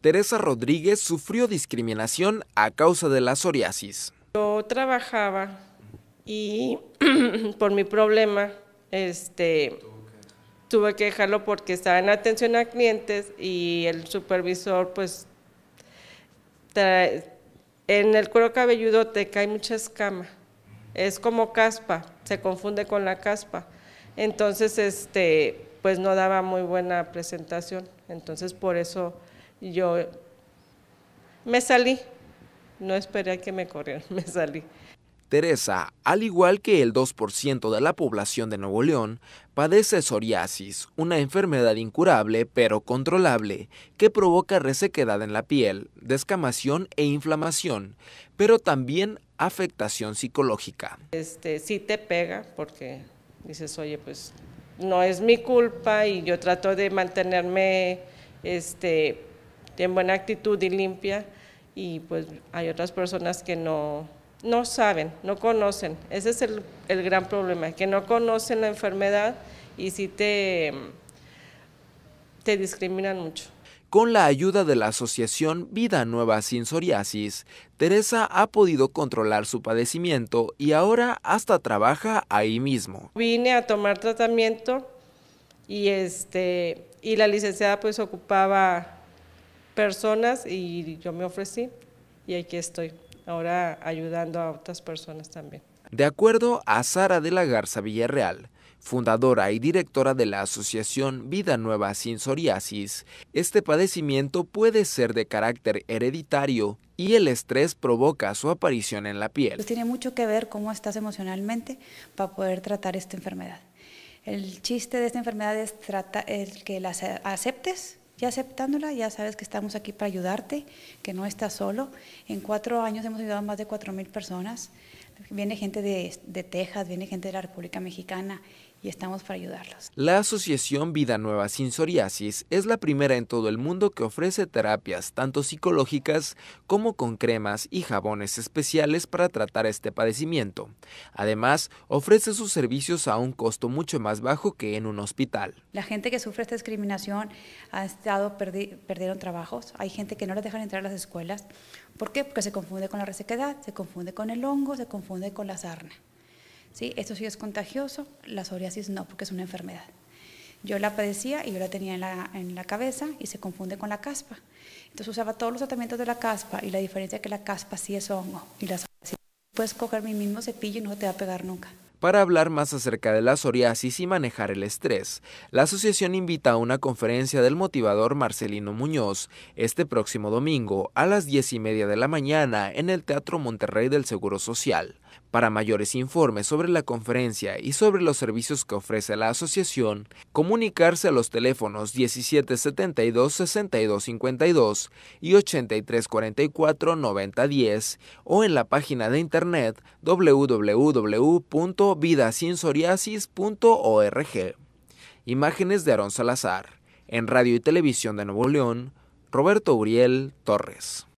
Teresa Rodríguez sufrió discriminación a causa de la psoriasis. Yo trabajaba y por mi problema este, tuve que dejarlo porque estaba en atención a clientes y el supervisor pues en el cuero cabelludo te cae mucha escama, es como caspa, se confunde con la caspa. Entonces, este, pues no daba muy buena presentación, entonces por eso yo me salí. No esperé a que me corrieran, me salí. Teresa, al igual que el 2% de la población de Nuevo León, padece psoriasis, una enfermedad incurable pero controlable, que provoca resequedad en la piel, descamación e inflamación, pero también afectación psicológica. Este, sí te pega porque dices, oye, pues no es mi culpa y yo trato de mantenerme este, tienen buena actitud y limpia y pues hay otras personas que no, no saben, no conocen. Ese es el, el gran problema, que no conocen la enfermedad y sí te, te discriminan mucho. Con la ayuda de la Asociación Vida Nueva Sin Psoriasis, Teresa ha podido controlar su padecimiento y ahora hasta trabaja ahí mismo. Vine a tomar tratamiento y, este, y la licenciada pues ocupaba personas y yo me ofrecí y aquí estoy, ahora ayudando a otras personas también. De acuerdo a Sara de la Garza Villarreal, fundadora y directora de la Asociación Vida Nueva sin Psoriasis, este padecimiento puede ser de carácter hereditario y el estrés provoca su aparición en la piel. tiene mucho que ver cómo estás emocionalmente para poder tratar esta enfermedad. El chiste de esta enfermedad trata, es que la aceptes, ya aceptándola, ya sabes que estamos aquí para ayudarte, que no estás solo. En cuatro años hemos ayudado a más de 4.000 personas. Viene gente de, de Texas, viene gente de la República Mexicana, y estamos para ayudarlos. La Asociación Vida Nueva Sin Psoriasis es la primera en todo el mundo que ofrece terapias tanto psicológicas como con cremas y jabones especiales para tratar este padecimiento. Además, ofrece sus servicios a un costo mucho más bajo que en un hospital. La gente que sufre esta discriminación ha estado perdieron trabajos, hay gente que no les dejan entrar a las escuelas. ¿Por qué? Porque se confunde con la resequedad, se confunde con el hongo, se confunde con la sarna. ¿sí? Esto sí es contagioso, la psoriasis no, porque es una enfermedad. Yo la padecía y yo la tenía en la, en la, cabeza y se confunde con la caspa. Entonces usaba todos los tratamientos de la caspa y la diferencia es que la caspa sí es hongo y la psoriasis. Puedes coger mi mismo cepillo y no te va a pegar nunca. Para hablar más acerca de la psoriasis y manejar el estrés, la asociación invita a una conferencia del motivador Marcelino Muñoz este próximo domingo a las 10 y media de la mañana en el Teatro Monterrey del Seguro Social. Para mayores informes sobre la conferencia y sobre los servicios que ofrece la asociación, comunicarse a los teléfonos 1772-6252 y 8344-9010 o en la página de internet www.vidasinsoriasis.org. Imágenes de Aarón Salazar. En Radio y Televisión de Nuevo León, Roberto Uriel Torres.